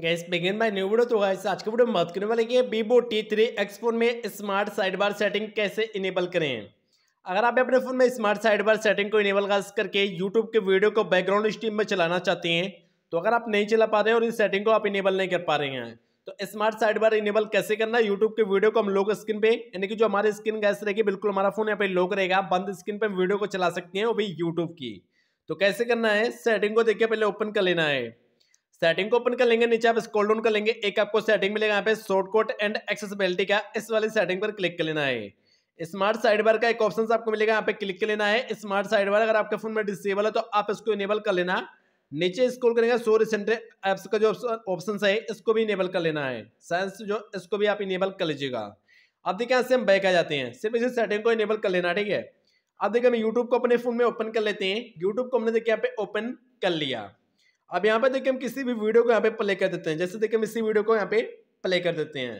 gas begin by new video तो guys आज के वीडियो में बात करने वाले कि Vivo T three X phone में स्मार्ट साइड बार सेटिंग कैसे इनेबल करें अगर आप अपने फ़ोन में स्मार्ट साइड बार सेटिंग को इनेबल करके यूट्यूब के वीडियो को बैकग्राउंड स्ट्रीम में चलाना चाहते हैं तो अगर आप नहीं चला पा रहे हैं और इस सेटिंग को आप इनेबल नहीं कर पा रहे हैं तो स्मार्ट साइड बार इनेबल कैसे करना है यूट्यूब के वीडियो को हम लोग स्क्रीन पर यानी कि जो हमारे स्क्रीन गैस रहेगी बिल्कुल हमारा फोन यहाँ पर लोक रहेगा बंद स्क्रीन पर वीडियो को चला सकते हैं वो भी यूट्यूब की तो कैसे करना है सेटिंग को देखिए पहले ओपन कर लेना है सेटिंग को ओपन कर लेंगे नीचे आप स्कोल डाउन कर लेंगे एक आपको सेटिंग मिलेगा यहाँ पे शॉर्टकट एंड एक्सेसिबिलिटी का इस वाली सेटिंग पर क्लिक कर लेना है स्मार्ट साइड बार का एक ऑप्शन आपको मिलेगा यहाँ पे क्लिक कर लेना है स्मार्ट साइड बार अगर आपके फोन में डिसेबल है तो आप इसको इनेबल कर लेना नीचे स्कोल करेंगे सो रिसेंट एप्स का जो ऑप्शन है इसको भी इनेबल कर लेना है साइंस जो इसको भी आप इनेबल कर लीजिएगा अब देखिए यहाँ से हम बैक आ जाते हैं सिर्फ इसी सेटिंग को इनेबल कर लेना ठीक है अब देखिए हम यूट्यूब को अपने फोन में ओपन कर लेते हैं यूट्यूब को हमने देखिए यहाँ पे ओपन कर लिया अब यहाँ पे देखिए हम किसी भी वीडियो को यहाँ पे प्ले कर देते हैं जैसे देखिए हम इसी वीडियो को यहाँ पे प्ले कर देते हैं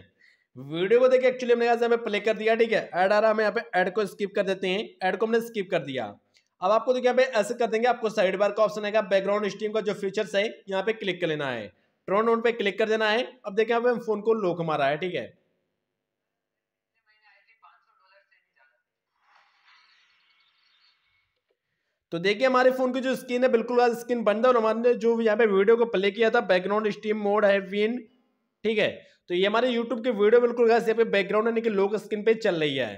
वीडियो को देखिए एक्चुअली हमने यहाँ से हमें प्ले कर दिया ठीक है ऐड आ रहा हमें यहाँ पे ऐड को स्किप कर देते हैं ऐड को हमने स्किप कर दिया अब आपको देखिए यहाँ पे ऐसे कर देंगे आपको साइड बार का ऑप्शन आएगा बैकग्राउंड स्ट्रीम का जो फीचर्स है यहाँ पे क्लिक कर लेना है ट्रोन ऑन पे क्लिक कर देना है अब देखिए यहाँ पे हम फोन को लोक मारा है ठीक है तो देखिए हमारे फोन की जो स्क्रीन है बिल्कुल आज स्क्रीन बंद है और हमारे जो यहाँ पे वीडियो को प्ले किया था बैकग्राउंड स्टीम मोड है विन ठीक है तो ये हमारे यूट्यूब की वीडियो बिल्कुल यहाँ पे बैकग्राउंड यानी कि लोक स्क्रीन पे चल रही है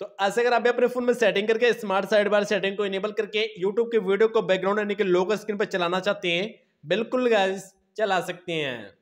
तो ऐसे अगर आप अपने फोन में सेटिंग करके स्मार्ट साइड बार सेटिंग को इनेबल करके यूट्यूब के वीडियो को बैकग्राउंड यानी कि लोक स्क्रीन पर चलाना चाहते हैं बिल्कुल गैस चला सकते हैं